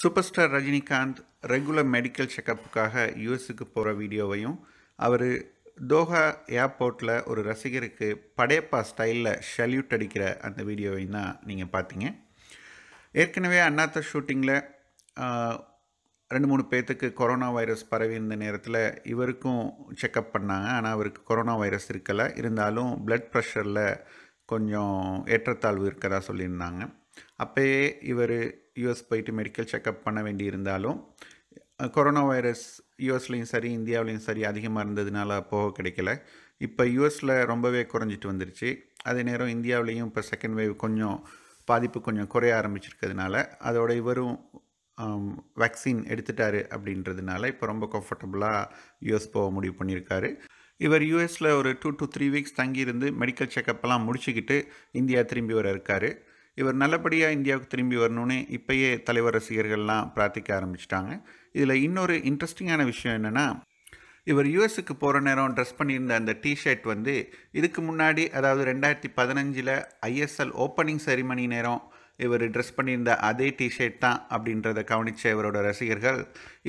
super star Rajinikanth regular medical செக்கப்புக்காக யூஎஸுக்கு போகிற வீடியோவையும் அவர் தோஹா ஏர்போர்ட்டில் ஒரு ரசிகருக்கு படையப்பா ஸ்டைலில் ஷல்யூட் அடிக்கிற அந்த வீடியோவையும் தான் நீங்கள் பார்த்தீங்க ஏற்கனவே அண்ணாத்த ஷூட்டிங்கில் ரெண்டு மூணு பேர்த்துக்கு கொரோனா வைரஸ் பரவி இருந்த நேரத்தில் இவருக்கும் செக்கப் பண்ணாங்க ஆனால் அவருக்கு கொரோனா வைரஸ் இருக்கலை இருந்தாலும் பிளட் ப்ரெஷரில் கொஞ்சம் ஏற்றத்தாழ்வு இருக்கதா சொல்லியிருந்தாங்க அப்போயே இவர் யூஎஸ் போயிட்டு மெடிக்கல் செக்கப் பண்ண வேண்டி இருந்தாலும் கொரோனா வைரஸ் யூஎஸ்லேயும் சரி இந்தியாவிலையும் சரி அதிகமாக இருந்ததுனால போக கிடைக்கல இப்போ யூஎஸில் ரொம்பவே குறைஞ்சிட்டு வந்துருச்சு அதே நேரம் இந்தியாவிலையும் இப்போ செகண்ட் வேவ் கொஞ்சம் பாதிப்பு கொஞ்சம் குறைய ஆரம்பிச்சிருக்கிறதுனால அதோட இவரும் வேக்சின் எடுத்துட்டாரு அப்படின்றதுனால இப்போ ரொம்ப கம்ஃபர்டபுளாக யூஎஸ் போக முடிவு பண்ணியிருக்காரு இவர் யூஎஸில் ஒரு டூ டு த்ரீ வீக்ஸ் தங்கியிருந்து மெடிக்கல் செக்கப்லாம் முடிச்சுக்கிட்டு இந்தியா திரும்பி வர இருக்கார் இவர் நல்லபடியாக இந்தியாவுக்கு திரும்பி வரணும்னு இப்பயே தலைவர் ரசிகர்கள்லாம் பிரார்த்திக்க ஆரம்பிச்சிட்டாங்க இதில் இன்னொரு இன்ட்ரெஸ்டிங்கான விஷயம் என்னென்னா இவர் யூஎஸுக்கு போகிற நேரம் ட்ரெஸ் பண்ணியிருந்த அந்த டிஷர்ட் வந்து இதுக்கு முன்னாடி அதாவது ரெண்டாயிரத்தி பதினஞ்சில் ஐஎஸ்எல் ஓப்பனிங் செரிமனி நேரம் இவர் ட்ரெஸ் பண்ணியிருந்த அதே டிஷர்ட் தான் அப்படின்றத கவனித்த இவரோட ரசிகர்கள்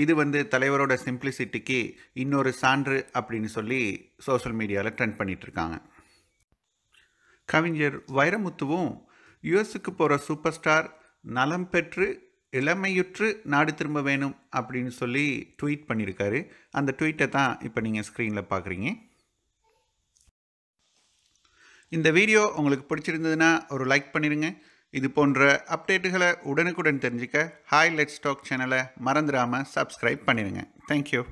இது வந்து தலைவரோட சிம்பிளிசிட்டிக்கு இன்னொரு சான்று அப்படின்னு சொல்லி சோசியல் மீடியாவில் ட்ரெண்ட் பண்ணிகிட்ருக்காங்க கவிஞர் வைரமுத்துவும் யுஎஸ்ஸுக்கு போகிற சூப்பர் ஸ்டார் நலம் பெற்று இளமையுற்று நாடு திரும்ப வேணும் அப்படின்னு சொல்லி ட்வீட் பண்ணியிருக்காரு அந்த ட்வீட்டை தான் இப்போ நீங்கள் ஸ்க்ரீனில் பார்க்குறீங்க இந்த வீடியோ உங்களுக்கு பிடிச்சிருந்ததுன்னா ஒரு லைக் பண்ணிடுங்க இது போன்ற அப்டேட்டுகளை உடனுக்குடன் தெரிஞ்சுக்க ஹாய் லெட்ஸ் டாக் சேனலை மறந்துடாமல் சப்ஸ்கிரைப் பண்ணிடுங்க தேங்க்யூ